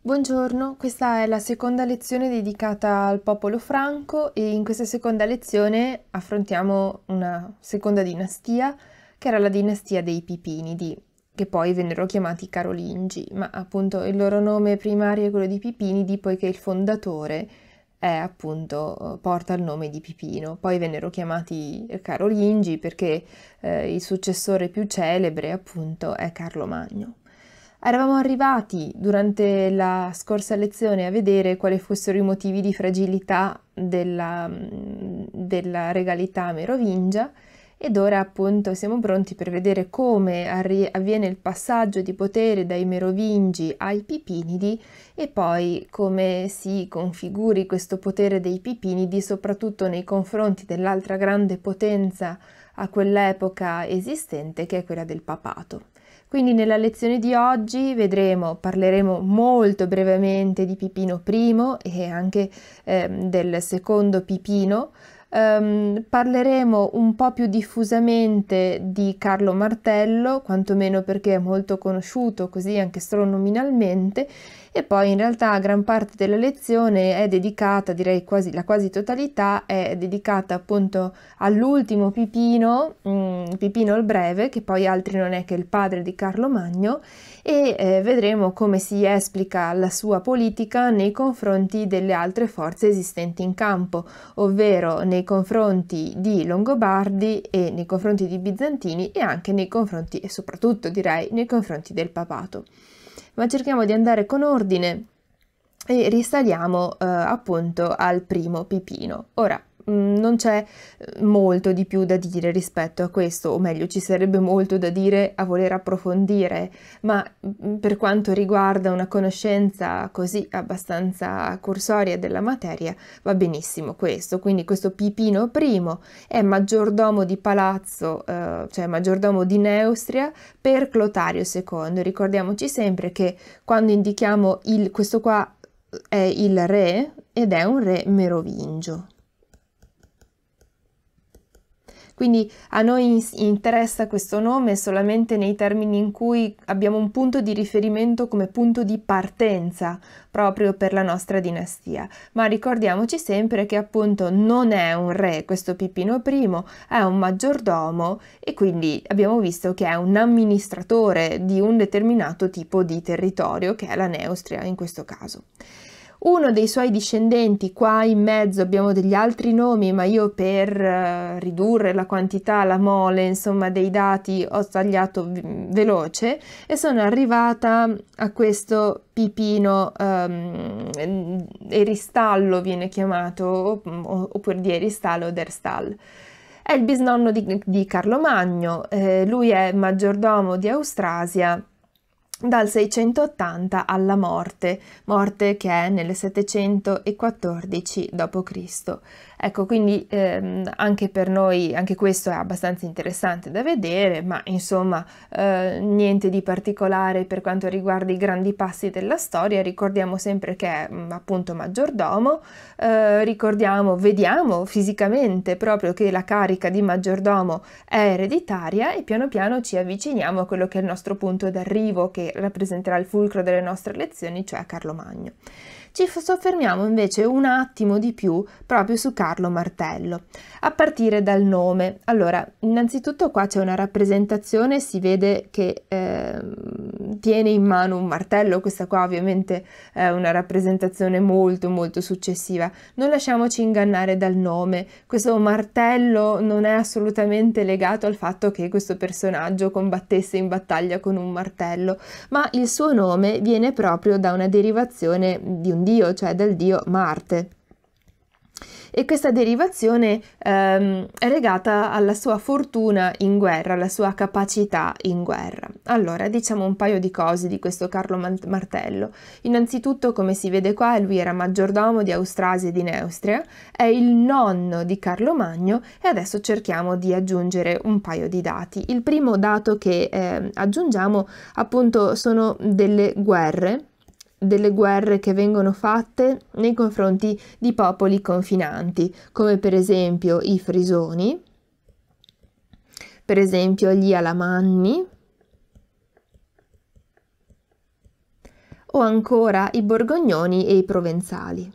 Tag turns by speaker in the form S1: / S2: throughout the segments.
S1: Buongiorno, questa è la seconda lezione dedicata al popolo franco e in questa seconda lezione affrontiamo una seconda dinastia che era la dinastia dei Pipinidi, che poi vennero chiamati Carolingi, ma appunto il loro nome primario è quello di Pipinidi poiché il fondatore è, appunto porta il nome di Pipino. Poi vennero chiamati Carolingi perché eh, il successore più celebre appunto è Carlo Magno. Eravamo arrivati durante la scorsa lezione a vedere quali fossero i motivi di fragilità della, mm, della regalità merovingia ed ora appunto siamo pronti per vedere come arri- avviene il passaggio di potere dai merovingi ai pipinidi e poi come si configuri questo potere dei pipinidi soprattutto nei confronti dell'altra grande potenza a quell'epoca esistente che è quella del papato. Quindi nella lezione di oggi vedremo, parleremo molto brevemente di Pipino I e anche eh, del secondo Pipino, Um, parleremo un po' più diffusamente di Carlo Martello, quantomeno perché è molto conosciuto così anche solo nominalmente, e poi in realtà gran parte della lezione è dedicata, direi quasi la quasi totalità, è dedicata appunto all'ultimo Pipino, mh, mm, Pipino il Breve, che poi altri non è che il padre di Carlo Magno, e eh, vedremo come si esplica la sua politica nei confronti delle altre forze esistenti in campo, ovvero nei confronti di Longobardi e nei confronti di Bizantini e anche nei confronti, e soprattutto direi, nei confronti del papato ma cerchiamo di andare con ordine e risaliamo eh, appunto al primo pipino. Ora, Mm, non c'è eh, molto di più da dire rispetto a questo, o meglio ci sarebbe molto da dire a voler approfondire, ma mm, per quanto riguarda una conoscenza così abbastanza cursoria della materia va benissimo questo, quindi questo Pipino I è maggiordomo di palazzo, eh, cioè maggiordomo di Neustria per Clotario II, ricordiamoci sempre che quando indichiamo il, questo qua è il re ed è un re merovingio. Quindi a noi interessa questo nome solamente nei termini in cui abbiamo un punto di riferimento come punto di partenza proprio per la nostra dinastia. Ma ricordiamoci sempre che appunto non è un re questo Pippino I, è un maggiordomo e quindi abbiamo visto che è un amministratore di un determinato tipo di territorio che è la Neustria in questo caso. Uno dei suoi discendenti, qua in mezzo abbiamo degli altri nomi, ma io per eh, ridurre la quantità, la mole, insomma, dei dati ho tagliato veloce e sono arrivata a questo Pipino ehm, Eristallo viene chiamato, oppure di Eristallo o d'erstall. È il bisnonno di, di Carlo Magno, eh, lui è maggiordomo di Austrasia dal 680 alla morte, morte che è nel 714 d.C. Ecco, quindi ehm, anche per noi, anche questo è abbastanza interessante da vedere, ma insomma eh, niente di particolare per quanto riguarda i grandi passi della storia, ricordiamo sempre che è mm, appunto maggiordomo, eh, ricordiamo, vediamo fisicamente proprio che la carica di maggiordomo è ereditaria e piano piano ci avviciniamo a quello che è il nostro punto d'arrivo che rappresenterà il fulcro delle nostre lezioni, cioè Carlo Magno ci soffermiamo invece un attimo di più proprio su Carlo Martello, a partire dal nome. Allora, innanzitutto qua c'è una rappresentazione, si vede che eh, tiene in mano un martello, questa qua ovviamente è una rappresentazione molto molto successiva. Non lasciamoci ingannare dal nome, questo martello non è assolutamente legato al fatto che questo personaggio combattesse in battaglia con un martello, ma il suo nome viene proprio da una derivazione di un dio, cioè dal dio Marte. E questa derivazione ehm, è legata alla sua fortuna in guerra, alla sua capacità in guerra. Allora, diciamo un paio di cose di questo Carlo Martello. Innanzitutto, come si vede qua, lui era maggiordomo di Austrasia e di Neustria, è il nonno di Carlo Magno e adesso cerchiamo di aggiungere un paio di dati. Il primo dato che eh, aggiungiamo appunto sono delle guerre delle guerre che vengono fatte nei confronti di popoli confinanti, come per esempio i Frisoni, per esempio gli Alamanni, o ancora i Borgognoni e i Provenzali.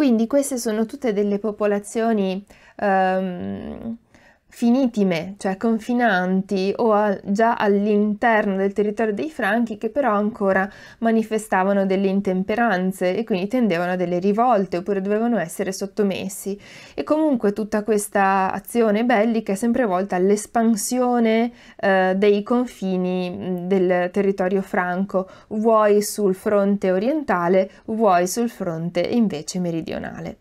S1: Quindi queste sono tutte delle popolazioni um, finitime, cioè confinanti o a, già all'interno del territorio dei Franchi che però ancora manifestavano delle intemperanze e quindi tendevano a delle rivolte oppure dovevano essere sottomessi. E comunque tutta questa azione bellica è sempre volta all'espansione eh, dei confini del territorio franco, vuoi sul fronte orientale, vuoi sul fronte invece meridionale.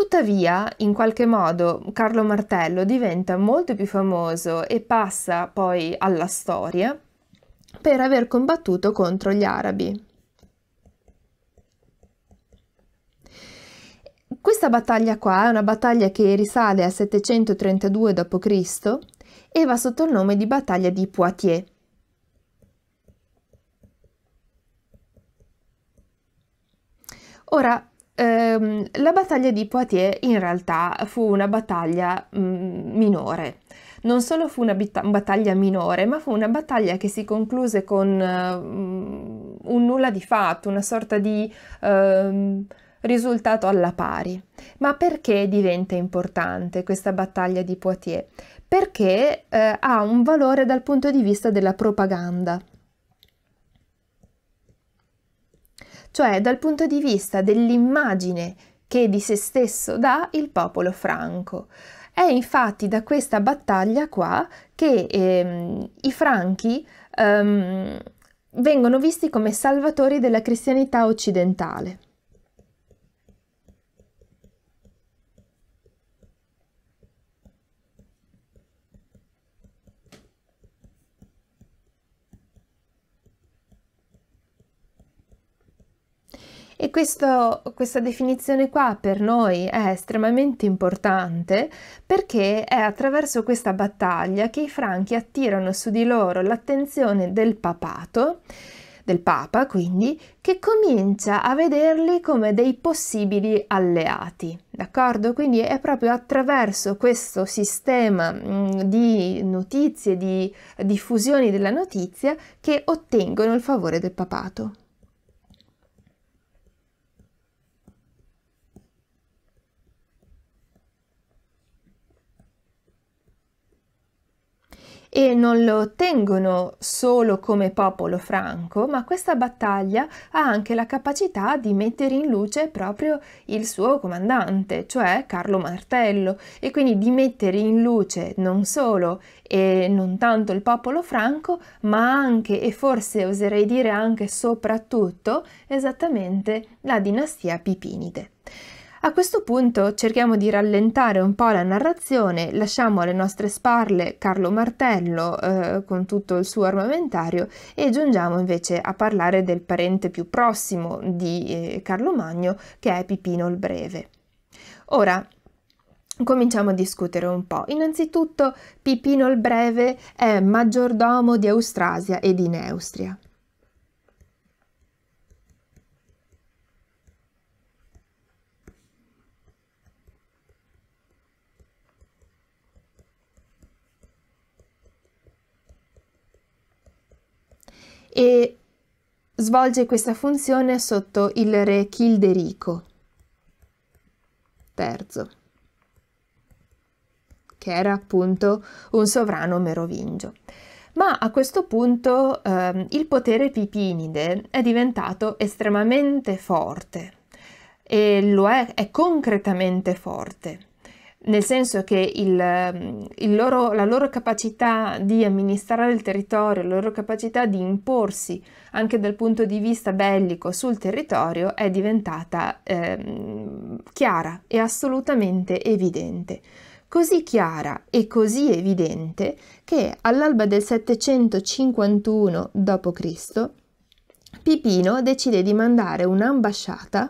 S1: Tuttavia, in qualche modo, Carlo Martello diventa molto più famoso e passa poi alla storia per aver combattuto contro gli arabi. Questa battaglia qua è una battaglia che risale a 732 d.C. e va sotto il nome di battaglia di Poitiers. Ora, ehm, la battaglia di Poitiers in realtà fu una battaglia mh, mm, minore. Non solo fu una battaglia minore, ma fu una battaglia che si concluse con mh, mm, un nulla di fatto, una sorta di ehm, risultato alla pari. Ma perché diventa importante questa battaglia di Poitiers? Perché eh, ha un valore dal punto di vista della propaganda. cioè dal punto di vista dell'immagine che di se stesso dà il popolo franco. È infatti da questa battaglia qua che ehm, i franchi ehm, vengono visti come salvatori della cristianità occidentale. E questo, questa definizione qua per noi è estremamente importante perché è attraverso questa battaglia che i franchi attirano su di loro l'attenzione del papato del Papa, quindi, che comincia a vederli come dei possibili alleati. D'accordo? Quindi è proprio attraverso questo sistema mm, di notizie, di diffusioni della notizia, che ottengono il favore del papato. e non lo ottengono solo come popolo franco, ma questa battaglia ha anche la capacità di mettere in luce proprio il suo comandante, cioè Carlo Martello, e quindi di mettere in luce non solo e non tanto il popolo franco, ma anche e forse oserei dire anche soprattutto esattamente la dinastia pipinide. A questo punto cerchiamo di rallentare un po' la narrazione, lasciamo alle nostre spalle Carlo Martello eh, con tutto il suo armamentario e giungiamo invece a parlare del parente più prossimo di eh, Carlo Magno che è Pipino il Breve. Ora, Cominciamo a discutere un po'. Innanzitutto Pipino il Breve è maggiordomo di Austrasia e di Neustria. e svolge questa funzione sotto il re Childerico III, che era appunto un sovrano merovingio. Ma a questo punto eh, il potere pipinide è diventato estremamente forte e lo è, è concretamente forte nel senso che il, ehm, il loro, la loro capacità di amministrare il territorio, la loro capacità di imporsi anche dal punto di vista bellico sul territorio è diventata eh, chiara e assolutamente evidente. Così chiara e così evidente che all'alba del 751 d.C. Pipino decide di mandare un'ambasciata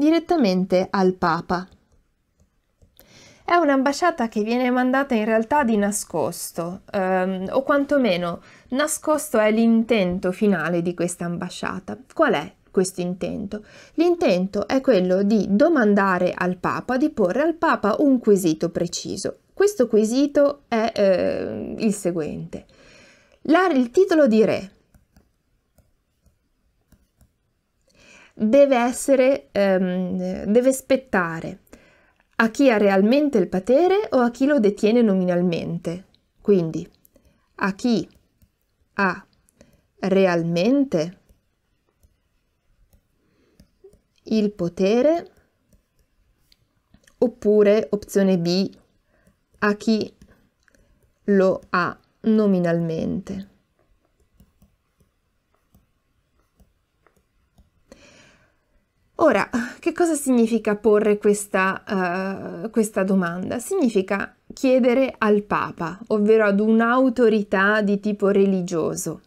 S1: direttamente al Papa. È un'ambasciata che viene mandata in realtà di nascosto, ehm, o quantomeno nascosto è l'intento finale di questa ambasciata. Qual è questo intento? L'intento è quello di domandare al Papa, di porre al Papa un quesito preciso. Questo quesito è eh, il seguente. La, il titolo di re deve essere, ehm, deve spettare a chi ha realmente il potere o a chi lo detiene nominalmente. Quindi a chi ha realmente il potere oppure opzione B a chi lo ha nominalmente. Ora, che cosa significa porre questa, uh, questa, domanda? Significa chiedere al Papa, ovvero ad un'autorità di tipo religioso.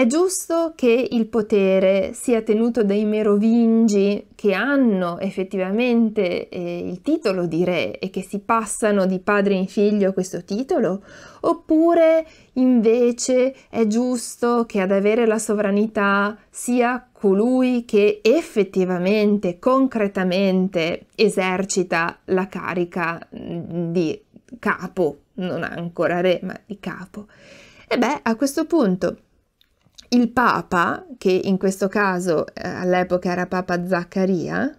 S1: È giusto che il potere sia tenuto dai merovingi che hanno effettivamente eh, il titolo di re e che si passano di padre in figlio questo titolo? Oppure invece è giusto che ad avere la sovranità sia colui che effettivamente, concretamente esercita la carica mm, di capo, non ancora re, ma di capo? E beh, a questo punto il Papa, che in questo caso eh, all'epoca era Papa Zaccaria,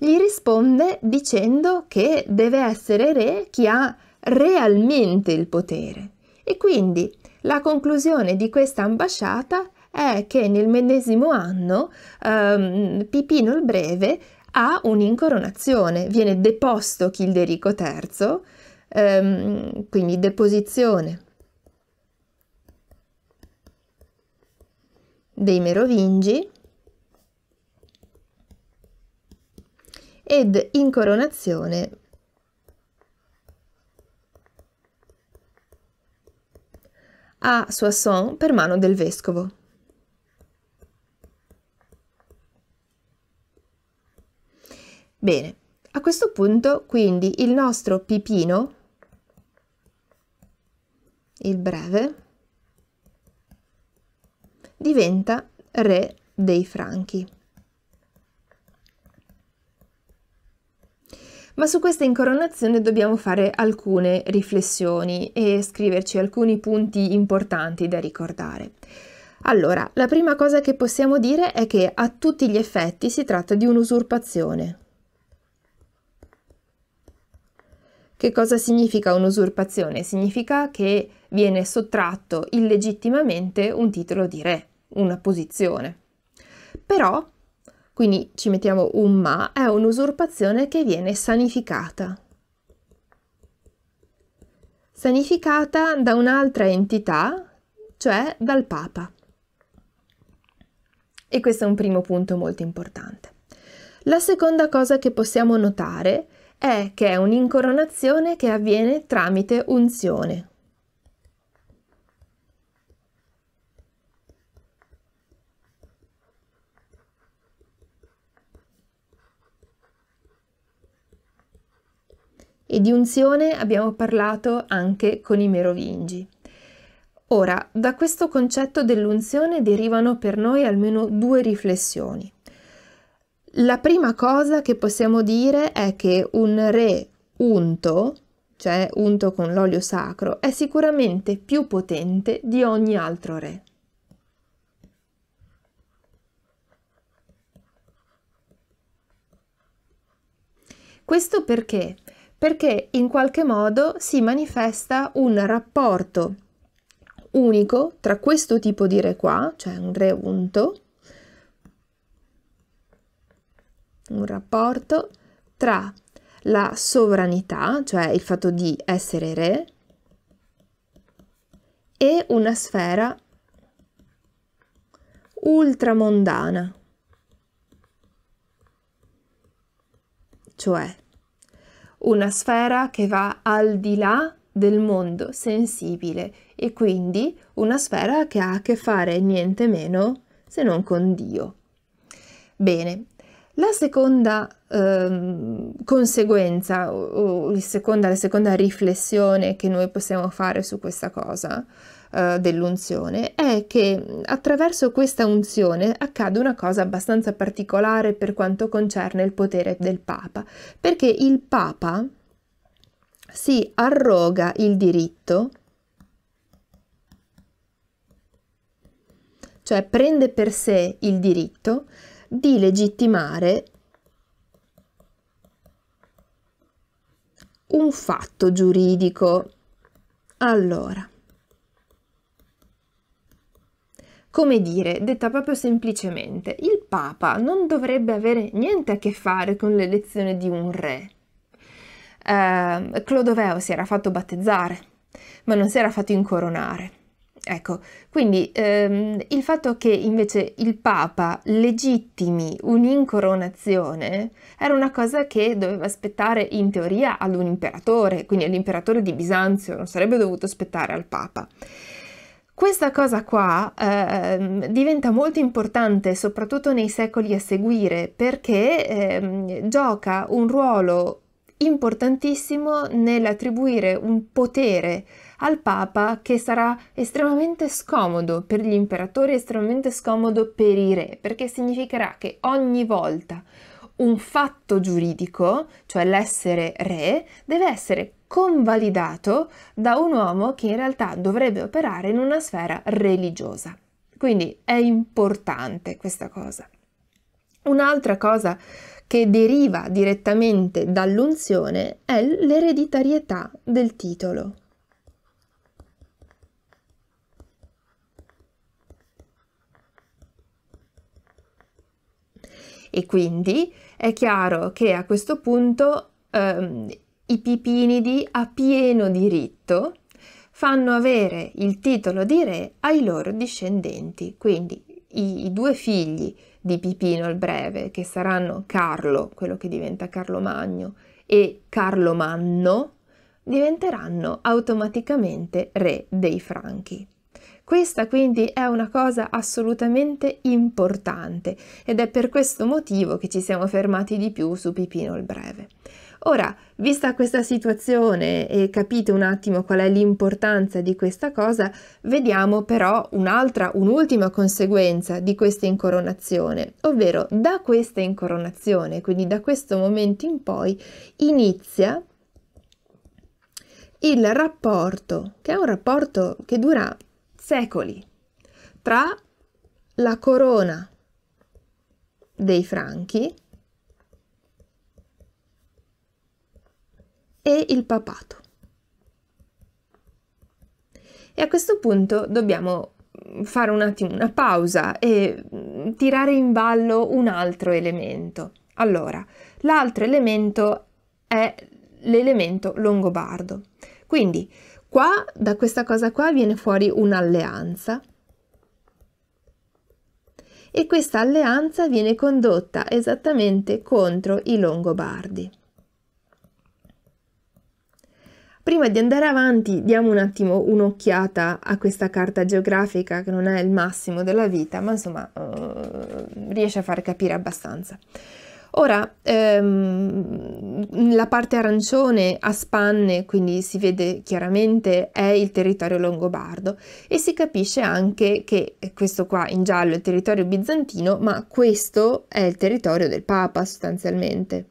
S1: gli risponde dicendo che deve essere re chi ha realmente il potere. E quindi la conclusione di questa ambasciata è che nel medesimo anno ehm, Pipino il Breve ha un'incoronazione, viene deposto Childerico III, ehm, quindi deposizione dei Merovingi ed in coronazione a Soissons per mano del vescovo. Bene, a questo punto quindi il nostro Pipino, il breve, diventa re dei Franchi. Ma su questa incoronazione dobbiamo fare alcune riflessioni e scriverci alcuni punti importanti da ricordare. Allora, la prima cosa che possiamo dire è che a tutti gli effetti si tratta di un'usurpazione. Che cosa significa un'usurpazione? Significa che viene sottratto illegittimamente un titolo di re una posizione. Però, quindi ci mettiamo un ma, è un'usurpazione che viene sanificata. Sanificata da un'altra entità, cioè dal Papa. E questo è un primo punto molto importante. La seconda cosa che possiamo notare è che è un'incoronazione che avviene tramite unzione. e di unzione abbiamo parlato anche con i merovingi. Ora, da questo concetto dell'unzione derivano per noi almeno due riflessioni. La prima cosa che possiamo dire è che un re unto, cioè unto con l'olio sacro, è sicuramente più potente di ogni altro re. Questo perché? perché in qualche modo si manifesta un rapporto unico tra questo tipo di re qua, cioè un re unto, un rapporto tra la sovranità, cioè il fatto di essere re, e una sfera ultramondana, cioè una sfera che va al di là del mondo sensibile e quindi una sfera che ha a che fare niente meno se non con Dio. Bene, la seconda eh, conseguenza o, o seconda, la seconda riflessione che noi possiamo fare su questa cosa eh, dell'unzione è che attraverso questa unzione accade una cosa abbastanza particolare per quanto concerne il potere del Papa, perché il Papa si arroga il diritto cioè prende per sé il diritto di legittimare un fatto giuridico. Allora, Come dire, detta proprio semplicemente, il Papa non dovrebbe avere niente a che fare con l'elezione di un re. Eh, Clodoveo si era fatto battezzare, ma non si era fatto incoronare. Ecco, quindi ehm, il fatto che invece il Papa legittimi un'incoronazione era una cosa che doveva aspettare in teoria ad un imperatore, quindi all'imperatore di Bisanzio, non sarebbe dovuto aspettare al Papa. Questa cosa qua eh, diventa molto importante soprattutto nei secoli a seguire perché eh, gioca un ruolo importantissimo nell'attribuire un potere al Papa che sarà estremamente scomodo per gli imperatori, estremamente scomodo per i re, perché significherà che ogni volta un fatto giuridico, cioè l'essere re, deve essere convalidato da un uomo che in realtà dovrebbe operare in una sfera religiosa. Quindi è importante questa cosa. Un'altra cosa che deriva direttamente dall'unzione è l'ereditarietà del titolo. E quindi è chiaro che a questo punto ehm, i pipinidi a pieno diritto fanno avere il titolo di re ai loro discendenti, quindi i, i due figli di Pipino il Breve, che saranno Carlo, quello che diventa Carlo Magno, e Carlo Manno, diventeranno automaticamente re dei Franchi. Questa quindi è una cosa assolutamente importante ed è per questo motivo che ci siamo fermati di più su Pipino il Breve. Ora, vista questa situazione e capite un attimo qual è l'importanza di questa cosa, vediamo però un'altra, un'ultima conseguenza di questa incoronazione, ovvero da questa incoronazione, quindi da questo momento in poi, inizia il rapporto, che è un rapporto che dura secoli, tra la corona dei franchi e il papato. E a questo punto dobbiamo mm, fare un attimo una pausa e mm, tirare in ballo un altro elemento. Allora, l'altro elemento è l'elemento longobardo. Quindi, qua, da questa cosa qua, viene fuori un'alleanza e questa alleanza viene condotta esattamente contro i longobardi. Prima di andare avanti diamo un attimo un'occhiata a questa carta geografica che non è il massimo della vita, ma insomma uh, riesce a far capire abbastanza. Ora, ehm, la parte arancione a spanne, quindi si vede chiaramente, è il territorio longobardo e si capisce anche che questo qua in giallo è il territorio bizantino, ma questo è il territorio del Papa sostanzialmente.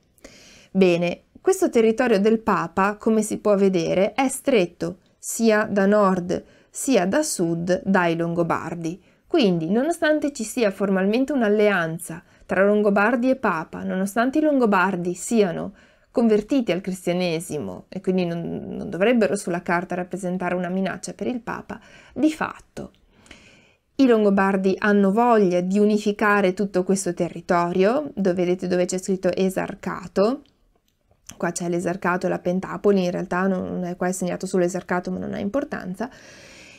S1: Bene, questo territorio del Papa, come si può vedere, è stretto sia da nord sia da sud dai Longobardi. Quindi, nonostante ci sia formalmente un'alleanza tra Longobardi e Papa, nonostante i Longobardi siano convertiti al cristianesimo e quindi non, non, dovrebbero sulla carta rappresentare una minaccia per il Papa, di fatto i Longobardi hanno voglia di unificare tutto questo territorio, dove vedete dove c'è scritto esarcato, qua c'è l'esercato e la pentapoli, in realtà non è qua è segnato solo l'esercato, ma non ha importanza,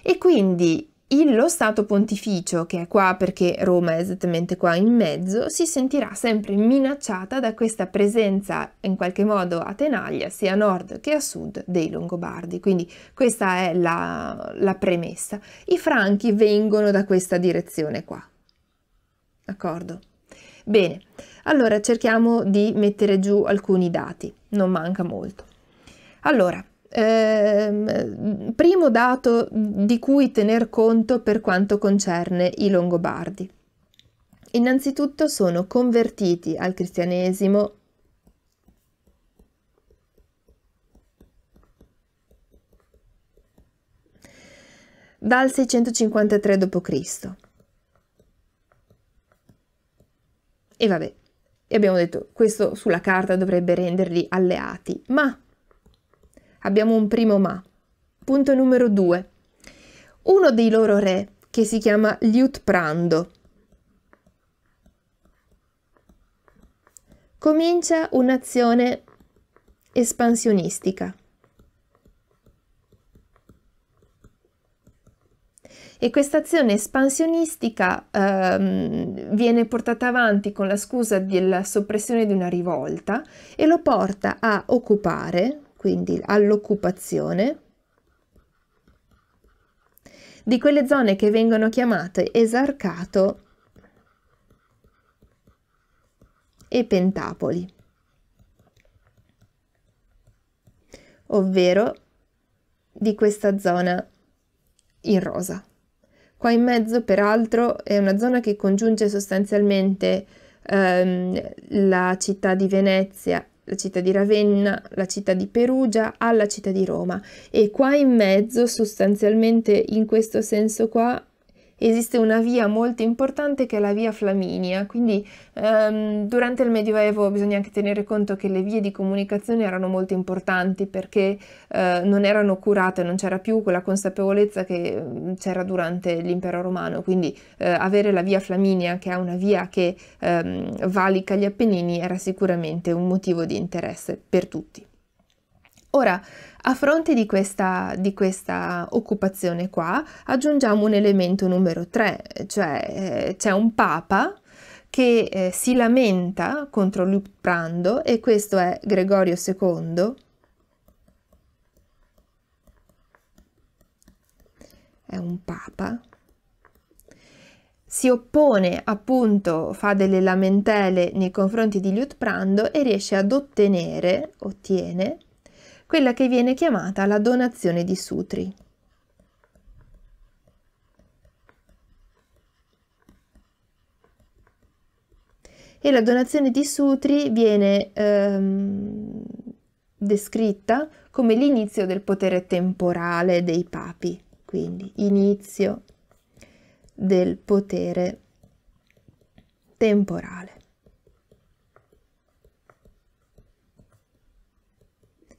S1: e quindi lo Stato Pontificio, che è qua perché Roma è esattamente qua in mezzo, si sentirà sempre minacciata da questa presenza in qualche modo a tenaglia sia a nord che a sud dei Longobardi. Quindi questa è la, la premessa. I Franchi vengono da questa direzione qua. D'accordo? Bene, allora cerchiamo di mettere giù alcuni dati non manca molto. Allora, ehm, primo dato di cui tener conto per quanto concerne i Longobardi. Innanzitutto sono convertiti al cristianesimo dal 653 d.C. E vabbè, e abbiamo detto, questo sulla carta dovrebbe renderli alleati, ma abbiamo un primo ma. Punto numero due. Uno dei loro re, che si chiama Liutprando, comincia un'azione espansionistica. e questa azione espansionistica ehm, viene portata avanti con la scusa della soppressione di una rivolta e lo porta a occupare, quindi all'occupazione, di quelle zone che vengono chiamate Esarcato e Pentapoli, ovvero di questa zona in rosa. Qua in mezzo, peraltro, è una zona che congiunge sostanzialmente ehm, la città di Venezia, la città di Ravenna, la città di Perugia alla città di Roma e qua in mezzo sostanzialmente in questo senso qua esiste una via molto importante che è la via Flaminia, quindi ehm, durante il Medioevo bisogna anche tenere conto che le vie di comunicazione erano molto importanti perché eh, non erano curate, non c'era più quella consapevolezza che mm, c'era durante l'impero romano, quindi eh, avere la via Flaminia che è una via che ehm, valica gli Appennini era sicuramente un motivo di interesse per tutti. Ora, a fronte di questa, di questa, occupazione qua, aggiungiamo un elemento numero 3, cioè eh, c'è un papa che eh, si lamenta contro l'utprando e questo è Gregorio II, è un papa, si oppone appunto, fa delle lamentele nei confronti di Liutprando e riesce ad ottenere, ottiene, quella che viene chiamata la donazione di sutri. E la donazione di sutri viene ehm, descritta come l'inizio del potere temporale dei papi, quindi inizio del potere temporale.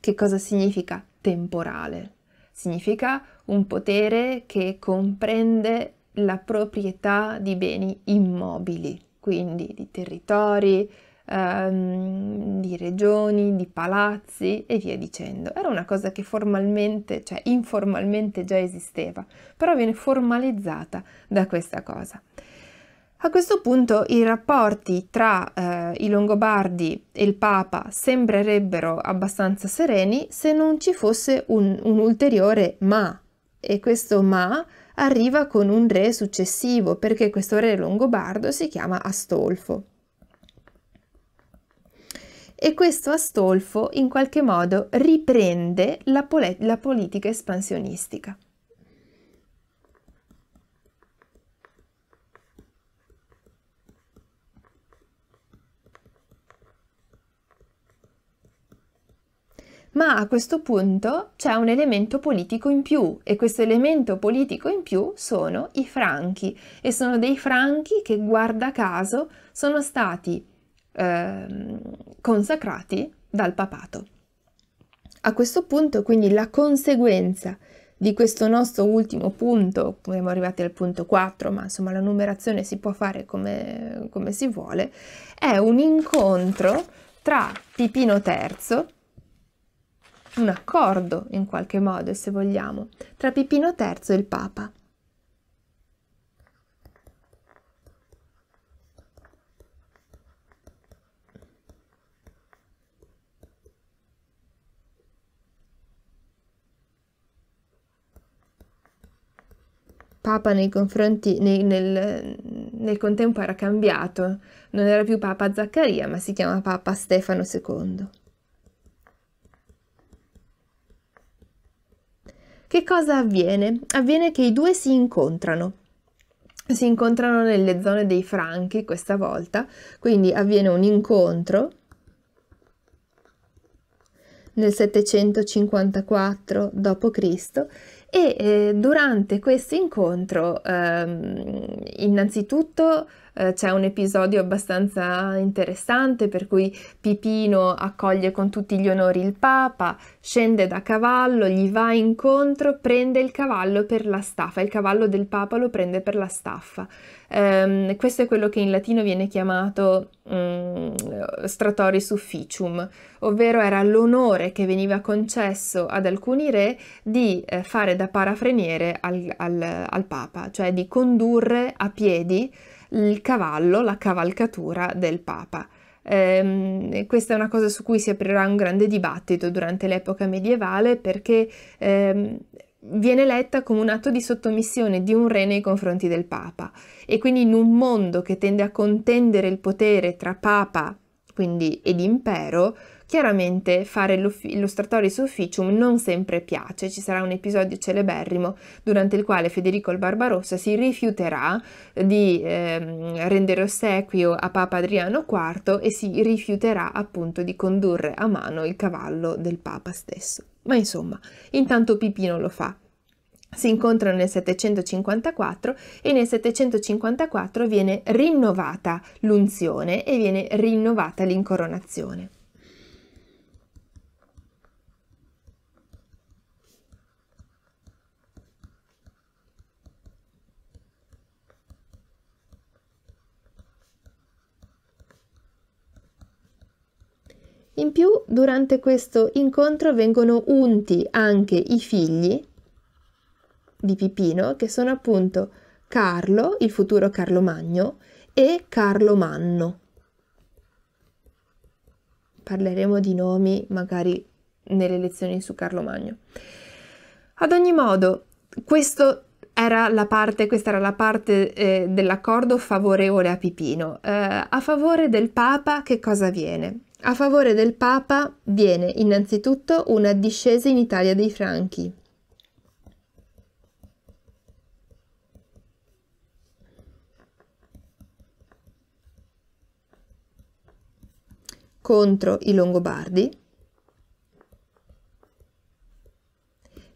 S1: Che cosa significa temporale? Significa un potere che comprende la proprietà di beni immobili, quindi di territori, ehm, di regioni, di palazzi e via dicendo. Era una cosa che formalmente, cioè informalmente già esisteva, però viene formalizzata da questa cosa. A questo punto i rapporti tra eh, i Longobardi e il Papa sembrerebbero abbastanza sereni se non ci fosse un, un, ulteriore ma. E questo ma arriva con un re successivo perché questo re longobardo si chiama Astolfo. E questo Astolfo in qualche modo riprende la, la politica espansionistica. ma a questo punto c'è un elemento politico in più e questo elemento politico in più sono i franchi e sono dei franchi che guarda caso sono stati eh, consacrati dal papato. A questo punto quindi la conseguenza di questo nostro ultimo punto, siamo arrivati al punto 4, ma insomma la numerazione si può fare come, come si vuole, è un incontro tra Pipino III un accordo in qualche modo, se vogliamo, tra Pipino III e il Papa. Papa nei confronti, nei, nel, nel contempo era cambiato, non era più Papa Zaccaria, ma si chiama Papa Stefano II. Che cosa avviene? Avviene che i due si incontrano. Si incontrano nelle zone dei Franchi questa volta, quindi avviene un incontro nel 754 d.C. e eh, durante questo incontro eh, innanzitutto eh, c'è un episodio abbastanza interessante per cui Pipino accoglie con tutti gli onori il Papa, scende da cavallo, gli va incontro, prende il cavallo per la staffa, il cavallo del Papa lo prende per la staffa. Um, questo è quello che in latino viene chiamato um, mm, stratoris officium, ovvero era l'onore che veniva concesso ad alcuni re di eh, fare da parafreniere al, al, al Papa, cioè di condurre a piedi il cavallo, la cavalcatura del Papa. Eh, questa è una cosa su cui si aprirà un grande dibattito durante l'epoca medievale perché eh, viene letta come un atto di sottomissione di un re nei confronti del Papa e quindi in un mondo che tende a contendere il potere tra Papa quindi, ed impero, Chiaramente fare su officium non sempre piace, ci sarà un episodio celeberrimo durante il quale Federico il Barbarossa si rifiuterà di eh, rendere ossequio a Papa Adriano IV e si rifiuterà appunto di condurre a mano il cavallo del Papa stesso. Ma insomma, intanto Pipino lo fa. Si incontrano nel 754 e nel 754 viene rinnovata l'unzione e viene rinnovata l'incoronazione. In più, durante questo incontro vengono unti anche i figli di Pipino, che sono appunto Carlo, il futuro Carlo Magno, e Carlo Manno. Parleremo di nomi magari nelle lezioni su Carlo Magno. Ad ogni modo, questo era la parte, questa era la parte eh, dell'accordo favorevole a Pipino. Eh, a favore del Papa che cosa avviene? A favore del Papa viene innanzitutto una discesa in Italia dei Franchi. contro i Longobardi,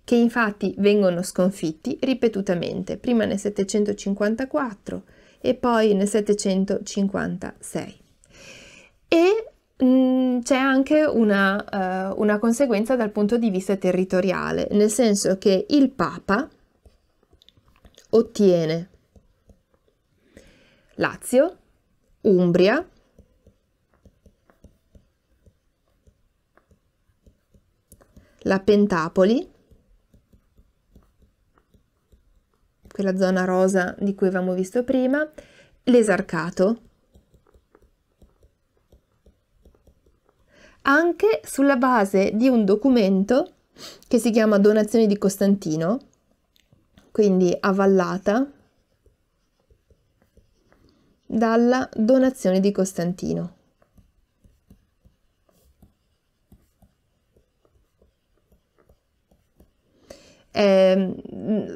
S1: che infatti vengono sconfitti ripetutamente, prima nel 754 e poi nel 756. E Mm, c'è anche una, uh, una conseguenza dal punto di vista territoriale, nel senso che il Papa ottiene Lazio, Umbria, la Pentapoli, quella zona rosa di cui avevamo visto prima, l'esarcato anche sulla base di un documento che si chiama Donazione di Costantino, quindi avallata dalla Donazione di Costantino. Eh,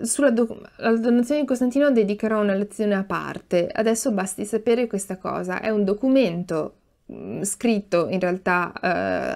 S1: sulla donazione di Costantino dedicherò una lezione a parte, adesso basti sapere questa cosa, è un documento Mm, scritto in realtà eh,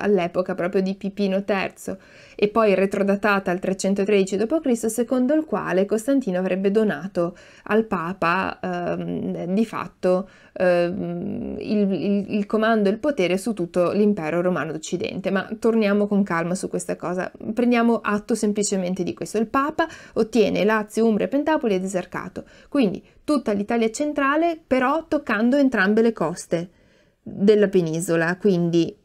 S1: all'epoca proprio di Pipino III e poi retrodatata al 313 d.C., secondo il quale Costantino avrebbe donato al Papa eh, di fatto eh, il, il, il comando e il potere su tutto l'impero romano d'Occidente. Ma torniamo con calma su questa cosa, prendiamo atto semplicemente di questo. Il Papa ottiene Lazio, Umbria, Pentapoli e Desarcato, quindi tutta l'Italia centrale però toccando entrambe le coste della penisola, quindi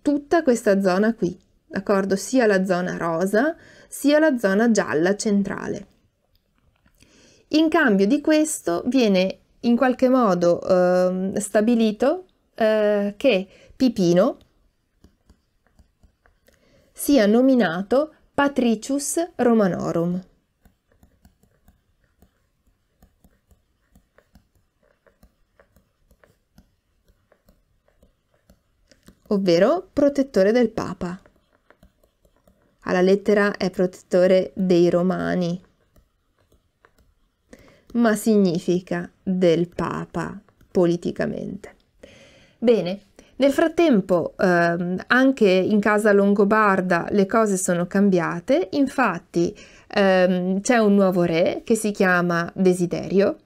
S1: tutta questa zona qui, d'accordo? Sia la zona rosa sia la zona gialla centrale. In cambio di questo viene in qualche modo eh, stabilito eh, che Pipino sia nominato Patricius Romanorum. ovvero protettore del Papa. Alla lettera è protettore dei Romani, ma significa del Papa politicamente. Bene, nel frattempo ehm, anche in casa Longobarda le cose sono cambiate, infatti ehm, c'è un nuovo re che si chiama Desiderio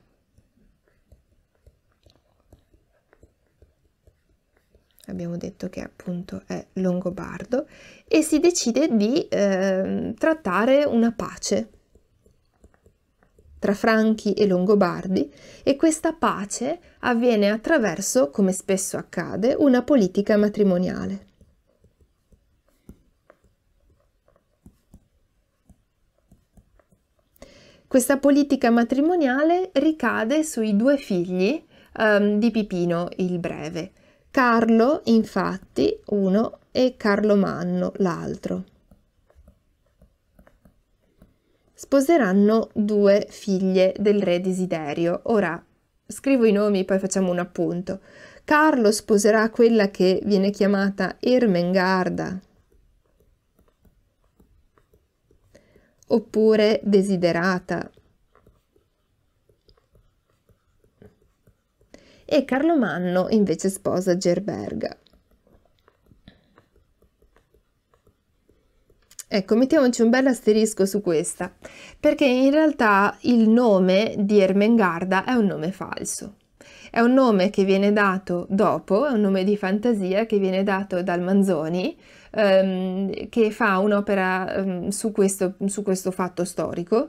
S1: abbiamo detto che appunto è longobardo, e si decide di eh, trattare una pace tra franchi e longobardi e questa pace avviene attraverso, come spesso accade, una politica matrimoniale. Questa politica matrimoniale ricade sui due figli um, di Pipino il Breve, Carlo, infatti, uno e Carlo Manno l'altro. Sposeranno due figlie del re Desiderio. Ora scrivo i nomi, poi facciamo un appunto. Carlo sposerà quella che viene chiamata Ermengarda, oppure desiderata, e Carlo Manno invece sposa Gerberga. Ecco, mettiamoci un bel asterisco su questa, perché in realtà il nome di Ermengarda è un nome falso. È un nome che viene dato dopo, è un nome di fantasia che viene dato dal Manzoni, ehm, che fa un'opera ehm, su, questo, su questo fatto storico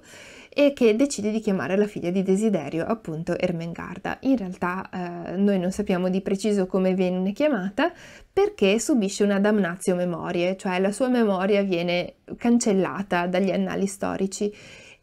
S1: e che decide di chiamare la figlia di Desiderio, appunto Ermengarda. In realtà eh, noi non sappiamo di preciso come viene chiamata perché subisce una damnatio memorie, cioè la sua memoria viene cancellata dagli annali storici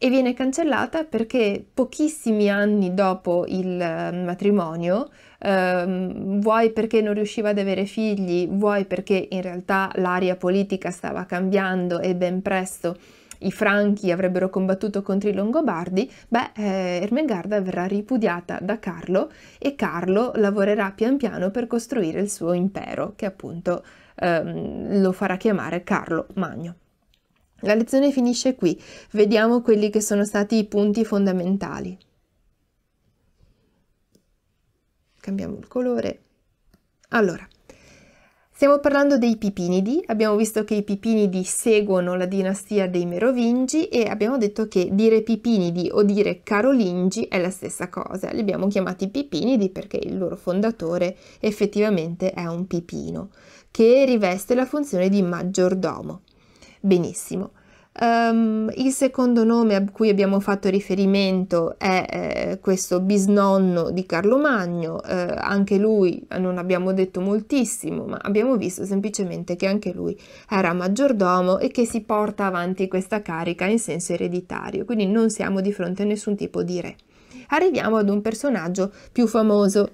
S1: e viene cancellata perché pochissimi anni dopo il eh, matrimonio, ehm, vuoi perché non riusciva ad avere figli, vuoi perché in realtà l'aria politica stava cambiando e ben presto i franchi avrebbero combattuto contro i longobardi, beh, eh, Ermengarda verrà ripudiata da Carlo e Carlo lavorerà pian piano per costruire il suo impero, che appunto ehm, lo farà chiamare Carlo Magno. La lezione finisce qui, vediamo quelli che sono stati i punti fondamentali. Cambiamo il colore. Allora, Stiamo parlando dei Pipinidi, abbiamo visto che i Pipinidi seguono la dinastia dei Merovingi e abbiamo detto che dire Pipinidi o dire Carolingi è la stessa cosa, li abbiamo chiamati Pipinidi perché il loro fondatore effettivamente è un Pipino, che riveste la funzione di maggiordomo. Benissimo. Um, il secondo nome a cui abbiamo fatto riferimento è eh, questo bisnonno di Carlo Magno, eh, anche lui eh, non abbiamo detto moltissimo, ma abbiamo visto semplicemente che anche lui era maggiordomo e che si porta avanti questa carica in senso ereditario, quindi non siamo di fronte a nessun tipo di re. Arriviamo ad un personaggio più famoso,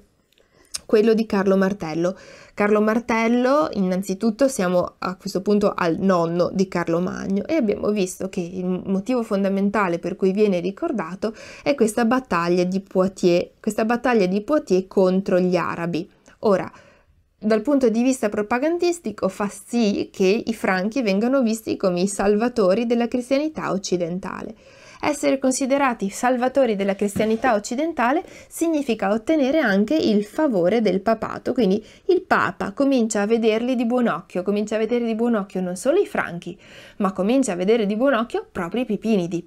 S1: quello di Carlo Martello. Carlo Martello, innanzitutto siamo a questo punto al nonno di Carlo Magno e abbiamo visto che il motivo fondamentale per cui viene ricordato è questa battaglia di Poitiers, questa battaglia di Poitiers contro gli arabi. Ora, dal punto di vista propagandistico fa sì che i franchi vengano visti come i salvatori della cristianità occidentale. Essere considerati salvatori della cristianità occidentale significa ottenere anche il favore del papato, quindi il papa comincia a vederli di buon occhio, comincia a vedere di buon occhio non solo i franchi, ma comincia a vedere di buon occhio proprio i pipinidi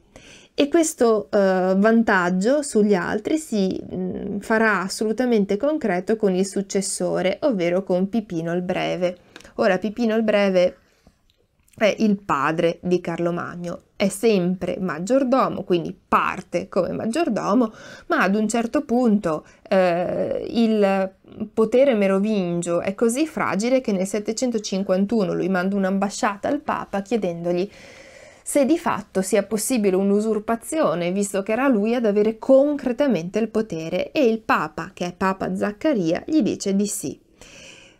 S1: e questo eh, vantaggio sugli altri si mh, mm, farà assolutamente concreto con il successore, ovvero con Pipino il Breve. Ora Pipino il Breve è il padre di Carlo Magno. È sempre maggiordomo, quindi parte come maggiordomo, ma ad un certo punto eh, il potere merovingio è così fragile che nel 751 lui manda un'ambasciata al Papa chiedendogli se di fatto sia possibile un'usurpazione, visto che era lui ad avere concretamente il potere, e il Papa, che è Papa Zaccaria, gli dice di sì.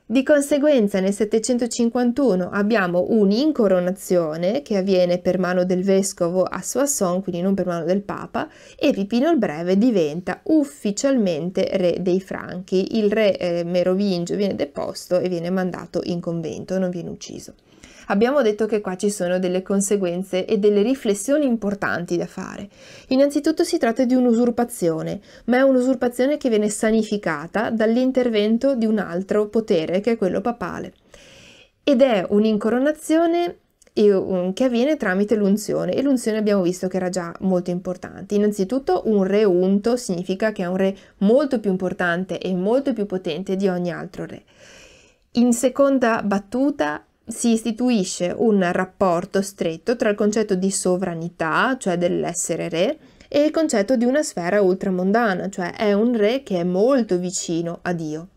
S1: Di conseguenza nel 751 abbiamo un'incoronazione che avviene per mano del vescovo a Soissons, quindi non per mano del papa, e Pipino il Breve diventa ufficialmente re dei Franchi. Il re eh, merovingio viene deposto e viene mandato in convento, non viene ucciso. Abbiamo detto che qua ci sono delle conseguenze e delle riflessioni importanti da fare. Innanzitutto si tratta di un'usurpazione, ma è un'usurpazione che viene sanificata dall'intervento di un altro potere, che è quello papale. Ed è un'incoronazione che avviene tramite l'unzione e l'unzione abbiamo visto che era già molto importante. Innanzitutto un re unto significa che è un re molto più importante e molto più potente di ogni altro re. In seconda battuta si istituisce un rapporto stretto tra il concetto di sovranità, cioè dell'essere re, e il concetto di una sfera ultramondana, cioè è un re che è molto vicino a Dio.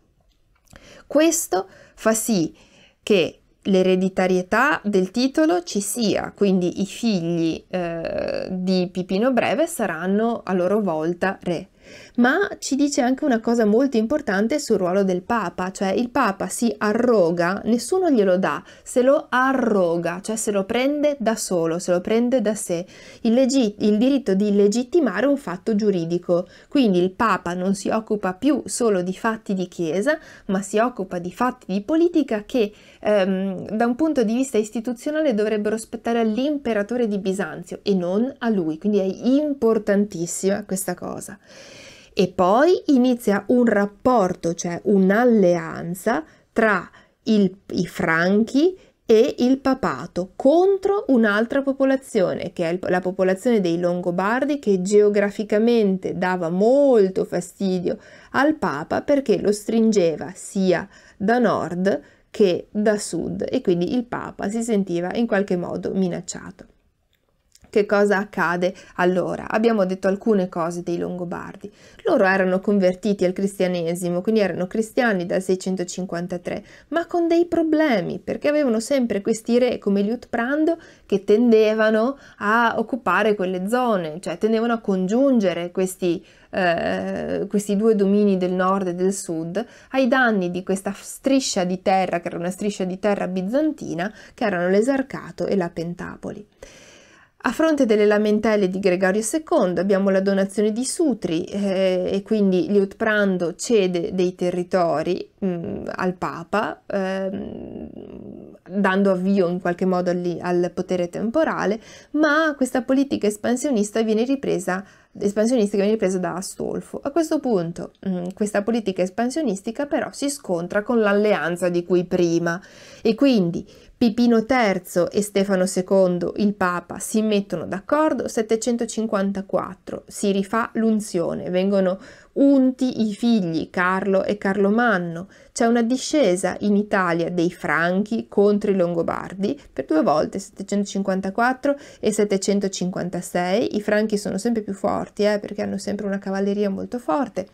S1: Questo fa sì che l'ereditarietà del titolo ci sia, quindi i figli eh, di Pipino Breve saranno a loro volta re ma ci dice anche una cosa molto importante sul ruolo del Papa, cioè il Papa si arroga, nessuno glielo dà, se lo arroga, cioè se lo prende da solo, se lo prende da sé, il, legi- il diritto di legittimare un fatto giuridico. Quindi il Papa non si occupa più solo di fatti di Chiesa, ma si occupa di fatti di politica che ehm, da un punto di vista istituzionale dovrebbero spettare all'imperatore di Bisanzio e non a lui, quindi è importantissima questa cosa e poi inizia un rapporto, cioè un'alleanza tra il, i franchi e il papato contro un'altra popolazione che è il, la popolazione dei Longobardi che geograficamente dava molto fastidio al papa perché lo stringeva sia da nord che da sud e quindi il papa si sentiva in qualche modo minacciato che cosa accade allora? Abbiamo detto alcune cose dei Longobardi. Loro erano convertiti al cristianesimo, quindi erano cristiani dal 653, ma con dei problemi perché avevano sempre questi re come Liutprando che tendevano a occupare quelle zone, cioè tendevano a congiungere questi Uh, questi due domini del nord e del sud ai danni di questa striscia di terra che era una striscia di terra bizantina che erano l'esarcato e la Pentapoli. A fronte delle lamentele di Gregorio II abbiamo la donazione di Sutri eh, e quindi Liutprando cede dei territori mh, mm, al Papa, eh, dando avvio in qualche modo al, al, potere temporale, ma questa politica espansionista viene ripresa, viene ripresa da Astolfo. A questo punto mh, mm, questa politica espansionistica però si scontra con l'alleanza di cui prima e quindi Pipino III e Stefano II, il Papa, si mettono d'accordo, 754 si rifà l'unzione, vengono unti i figli Carlo e Carlomanno, c'è una discesa in Italia dei Franchi contro i Longobardi per due volte, 754 e 756, i Franchi sono sempre più forti eh, perché hanno sempre una cavalleria molto forte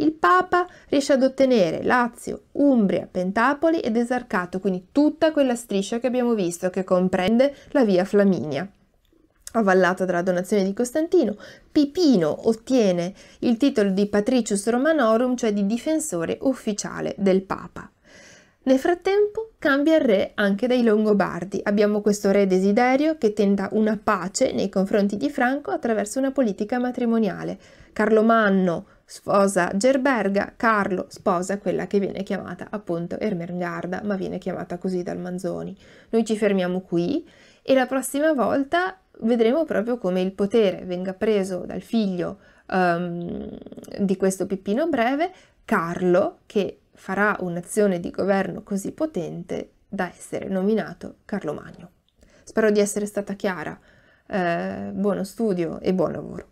S1: il Papa riesce ad ottenere Lazio, Umbria, Pentapoli ed Esarcato, quindi tutta quella striscia che abbiamo visto che comprende la via Flaminia Avallata dalla donazione di Costantino, Pipino ottiene il titolo di Patricius Romanorum, cioè di difensore ufficiale del Papa. Nel frattempo cambia il re anche dai Longobardi. Abbiamo questo re desiderio che tenta una pace nei confronti di Franco attraverso una politica matrimoniale. Carlo Manno sposa Gerberga, Carlo sposa quella che viene chiamata appunto Ermengarda, ma viene chiamata così dal Manzoni. Noi ci fermiamo qui e la prossima volta vedremo proprio come il potere venga preso dal figlio um, di questo Pippino Breve, Carlo, che farà un'azione di governo così potente da essere nominato Carlo Magno. Spero di essere stata chiara. Eh, buono studio e buon lavoro.